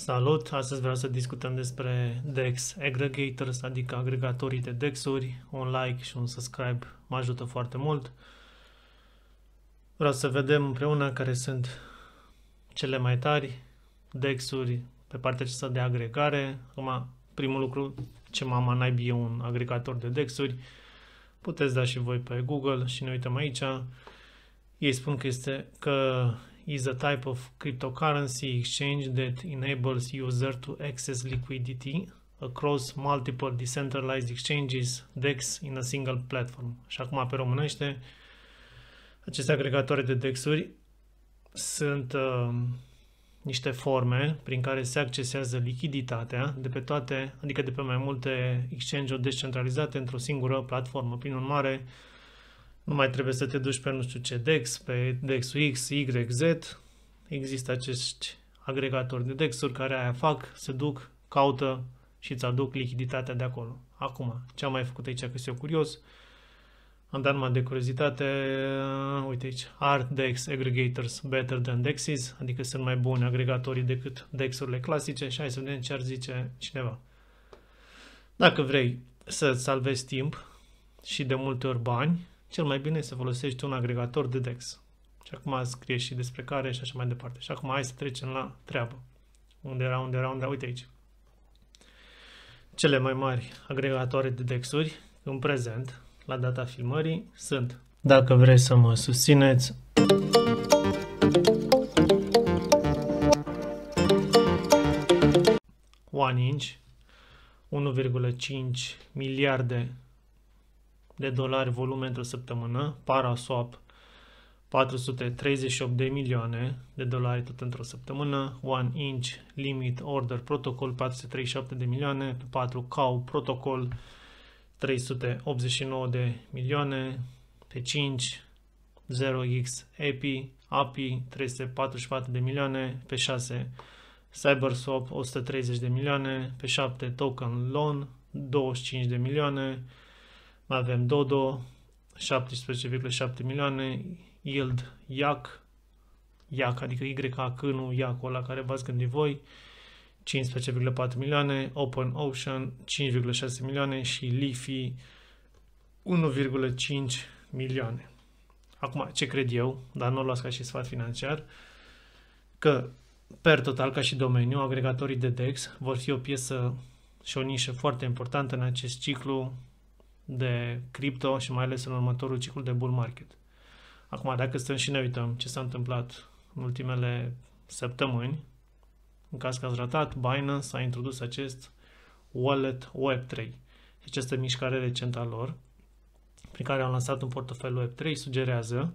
Salut! Astăzi vreau să discutăm despre DEX aggregators, adică agregatorii de DEX-uri. Un like și un subscribe mă ajută foarte mult. Vreau să vedem împreună care sunt cele mai tari DEX-uri pe partea aceasta de agregare. Acum, primul lucru ce mama am e un agregator de DEX-uri. Puteți da și voi pe Google și ne uităm aici. Ei spun că este, că is a type of cryptocurrency exchange that enables user to access liquidity across multiple decentralized exchanges, DEX, in a single platform. Și acum, pe românește, aceste agregatoare de DEX-uri sunt uh, niște forme prin care se accesează lichiditatea de pe toate, adică de pe mai multe exchange-uri descentralizate într-o singură platformă. Prin urmare, uh, nu mai trebuie să te duci pe nu știu ce DEX, pe dex X, Y, Z. Există acești agregatori de DEX-uri care aia fac, se duc, caută și îți aduc lichiditatea de acolo. Acum, ce am mai făcut aici, că sunt curios, am dat numai de curiozitate, uite aici, Art Dex Aggregators Better Than Dexes, adică sunt mai buni agregatorii decât Dexurile clasice și hai să vedem ce ar zice cineva. Dacă vrei să salvezi timp și de multe ori bani, cel mai bine este să folosești un agregator de DEX. Și acum scrie și despre care și așa mai departe. Și acum hai să trecem la treabă. Unde era, unde era, unde era, uite aici. Cele mai mari agregatoare de DEX-uri în prezent, la data filmării, sunt. Dacă vrei să mă susțineți, One Inch, 1,5 miliarde de dolari volume într-o săptămână, Paraswap 438 de milioane de dolari tot într-o săptămână, One Inch Limit Order Protocol 437 de milioane, pe 4 cow Protocol 389 de milioane, pe 5 0x API, API 344 de milioane, pe 6 CyberSwap 130 de milioane, pe 7 Token Loan 25 de milioane, avem Dodo, 17,7 milioane, Yield, IAC, IAC, adică YAC, nu IAC-ul ăla care v-ați gândit voi, 15,4 milioane, Open Ocean 5,6 milioane și Leafy 1,5 milioane. Acum, ce cred eu, dar nu o las ca și sfat financiar, că per total, ca și domeniu, agregatorii de DEX vor fi o piesă și o nișă foarte importantă în acest ciclu de cripto și mai ales în următorul ciclu de bull market. Acum, dacă stăm și ne uităm ce s-a întâmplat în ultimele săptămâni, în caz că ați ratat, Binance a introdus acest wallet Web3, această mișcare recentă a lor, prin care au lansat un portofel Web3, sugerează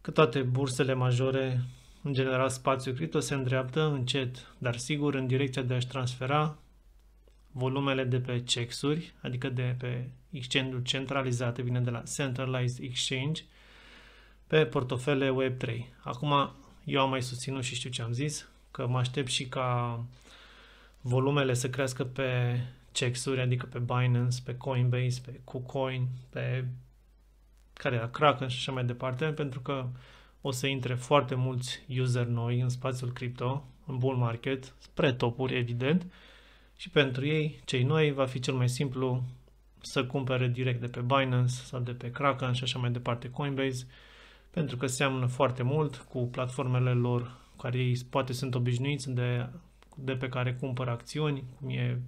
că toate bursele majore, în general spațiul cripto, se îndreaptă încet, dar sigur, în direcția de a-și transfera volumele de pe cexuri, adică de pe exchange-uri centralizate, vine de la Centralized Exchange, pe portofele Web3. Acum, eu am mai susținut și știu ce am zis, că mă aștept și ca volumele să crească pe cexuri, adică pe Binance, pe Coinbase, pe Kucoin, pe care era Kraken și așa mai departe, pentru că o să intre foarte mulți user noi în spațiul cripto, în bull market, spre topuri, evident, și pentru ei, cei noi, va fi cel mai simplu să cumpere direct de pe Binance sau de pe Kraken și așa mai departe Coinbase, pentru că seamănă foarte mult cu platformele lor care ei poate sunt obișnuiți de, de pe care cumpăr acțiuni, cum e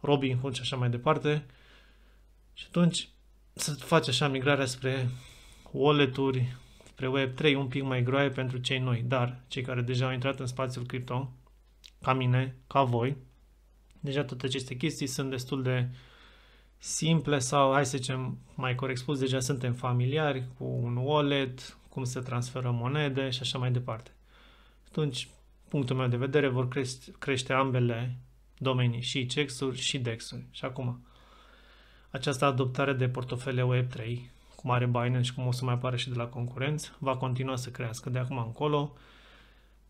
Robinhood și așa mai departe. Și atunci să faci așa migrarea spre wallet-uri, spre Web3, un pic mai groaie pentru cei noi, dar cei care deja au intrat în spațiul cripto, ca mine, ca voi, Deja toate aceste chestii sunt destul de simple sau, hai să zicem, mai corect spus, deja suntem familiari cu un wallet, cum se transferă monede și așa mai departe. Atunci, punctul meu de vedere, vor crește, crește ambele domenii, și CEX-uri și DEX-uri. Și acum, această adoptare de portofele Web3, cum are Binance și cum o să mai apară și de la concurenți, va continua să crească de acum încolo,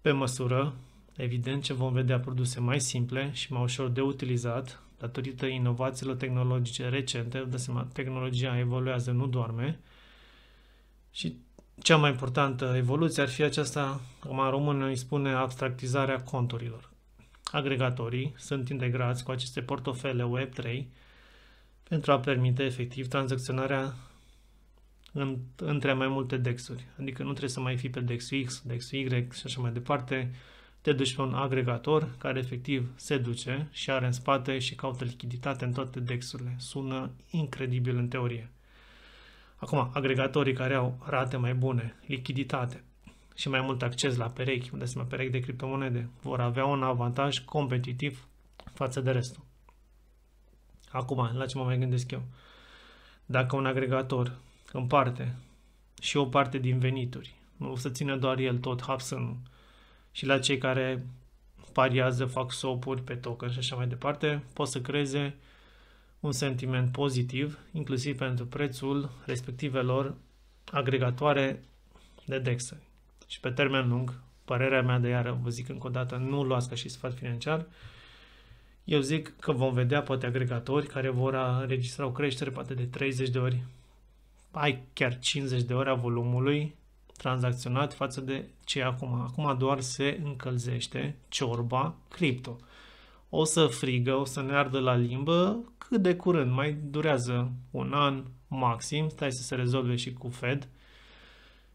pe măsură Evident ce vom vedea produse mai simple și mai ușor de utilizat, datorită inovațiilor tehnologice recente, de seama, tehnologia evoluează, nu doarme. Și cea mai importantă evoluție ar fi aceasta, cum în română îi spune abstractizarea conturilor. Agregatorii sunt integrați cu aceste portofele Web3 pentru a permite efectiv tranzacționarea în, între mai multe dexuri. Adică nu trebuie să mai fi pe dex X, dex Y și așa mai departe, te duci pe un agregator care efectiv se duce și are în spate și caută lichiditate în toate dexurile. Sună incredibil în teorie. Acum, agregatorii care au rate mai bune, lichiditate și mai mult acces la perechi, unde sunt perechi de criptomonede, vor avea un avantaj competitiv față de restul. Acum, la ce mă mai gândesc eu? Dacă un agregator împarte și o parte din venituri, nu o să țină doar el tot hapsânul, și la cei care pariază, fac sopuri pe token și așa mai departe, pot să creeze un sentiment pozitiv, inclusiv pentru prețul respectivelor agregatoare de DEXuri. Și pe termen lung, părerea mea de iară, vă zic încă o dată, nu luați ca și sfat financiar, eu zic că vom vedea poate agregatori care vor înregistra o creștere poate de 30 de ori, ai chiar 50 de ori a volumului tranzacționat față de ce acum. Acum doar se încălzește ciorba cripto. O să frigă, o să ne ardă la limbă cât de curând, mai durează un an maxim, stai să se rezolve și cu Fed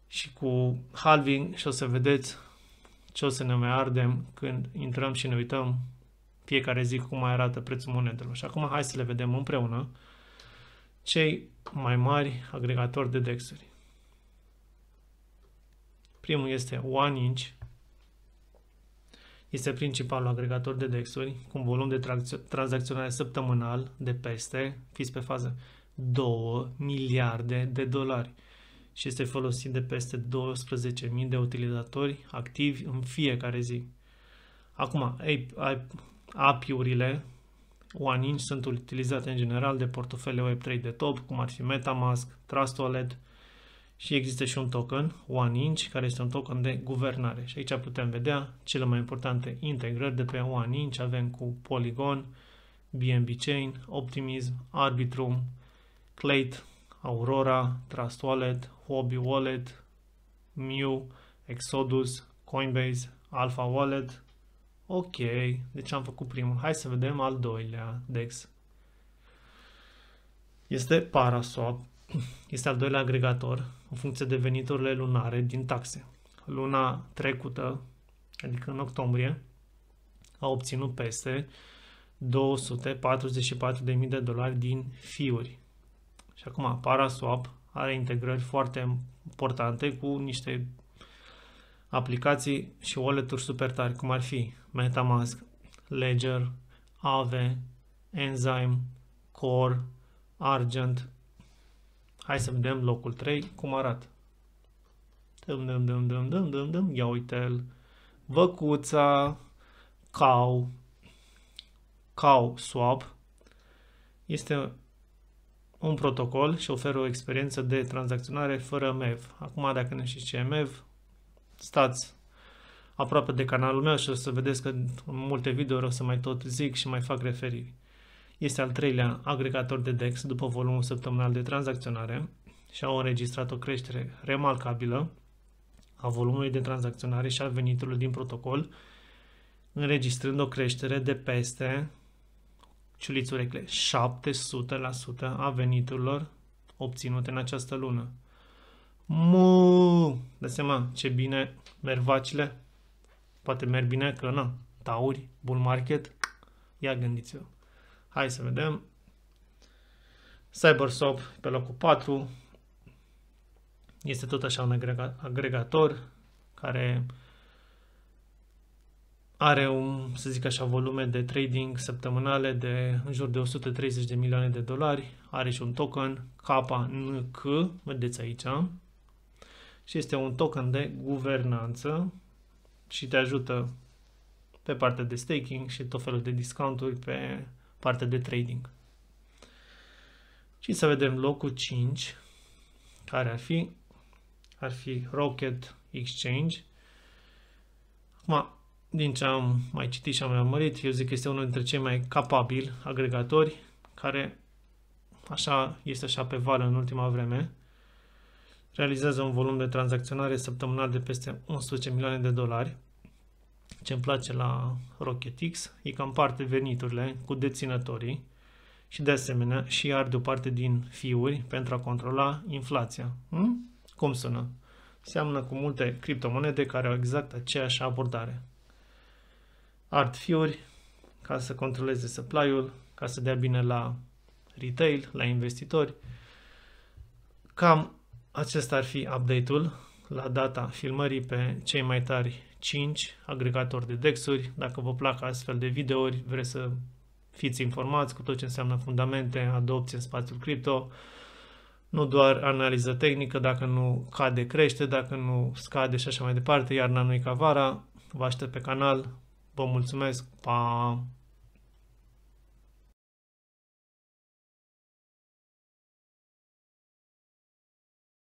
și cu halving și o să vedeți ce o să ne mai ardem când intrăm și ne uităm fiecare zi cum mai arată prețul monedelor. Și acum hai să le vedem împreună cei mai mari agregatori de dexuri. Primul este One Inch, este principalul agregator de dexuri cu un volum de tranzacționare săptămânal de peste, fiți pe fază, 2 miliarde de dolari și este folosit de peste 12.000 de utilizatori activi în fiecare zi. Acum, API-urile OneInch sunt utilizate în general de portofele Web3 de top, cum ar fi MetaMask, Trust Wallet, și există și un token, One Inch, care este un token de guvernare. Și aici putem vedea cele mai importante integrări de pe One Inch. Avem cu Polygon, BNB Chain, Optimism, Arbitrum, Clate, Aurora, Trust Wallet, Hobby Wallet, Mew, Exodus, Coinbase, Alpha Wallet. Ok, deci am făcut primul. Hai să vedem al doilea DEX. Este Paraswap este al doilea agregator în funcție de veniturile lunare din taxe. Luna trecută, adică în octombrie, a obținut peste 244.000 de dolari din fiuri. Și acum Paraswap are integrări foarte importante cu niște aplicații și wallet-uri super tari, cum ar fi Metamask, Ledger, Aave, Enzyme, Core, Argent, Hai să vedem locul 3 cum arată. Dăm, dăm, dăm, dăm, dăm, dăm, dăm, ia uite-l. Văcuța, cow, cow swap este un protocol și oferă o experiență de tranzacționare fără MEV. Acum, dacă nu știți ce e MEV, stați aproape de canalul meu și o să vedeți că în multe videouri o să mai tot zic și mai fac referiri. Este al treilea agregator de DEX după volumul săptămânal de tranzacționare și au înregistrat o creștere remarcabilă a volumului de tranzacționare și al venitului din protocol, înregistrând o creștere de peste ciulițurecle, 700% a veniturilor obținute în această lună. Mu! dă seama ce bine merg vacile? Poate merg bine că, nu? tauri, bull market? Ia gândiți-vă. Hai să vedem. Cybersop pe locul 4. Este tot așa un agregator care are un, să zic așa, volume de trading săptămânale de în jur de 130 de milioane de dolari. Are și un token KNK, vedeți aici. Și este un token de guvernanță și te ajută pe partea de staking și tot felul de discounturi pe partea de trading. Și să vedem locul 5, care ar fi, ar fi Rocket Exchange. Acum, din ce am mai citit și am mai urmărit, eu zic că este unul dintre cei mai capabili agregatori, care așa este așa pe vară în ultima vreme. Realizează un volum de tranzacționare săptămânal de peste 11 milioane de dolari ce îmi place la RocketX e că împarte veniturile cu deținătorii și de asemenea și arde o parte din fiuri pentru a controla inflația. Hmm? Cum sună? Seamănă cu multe criptomonede care au exact aceeași abordare. Art fiuri ca să controleze supply-ul, ca să dea bine la retail, la investitori. Cam acesta ar fi update-ul la data filmării pe cei mai tari 5 agregator de DEX-uri. Dacă vă plac astfel de videouri, vreți să fiți informați cu tot ce înseamnă fundamente, adopție în spațiul cripto, nu doar analiză tehnică, dacă nu cade, crește, dacă nu scade și așa mai departe, iarna nu-i ca vara. Vă aștept pe canal. Vă mulțumesc. Pa!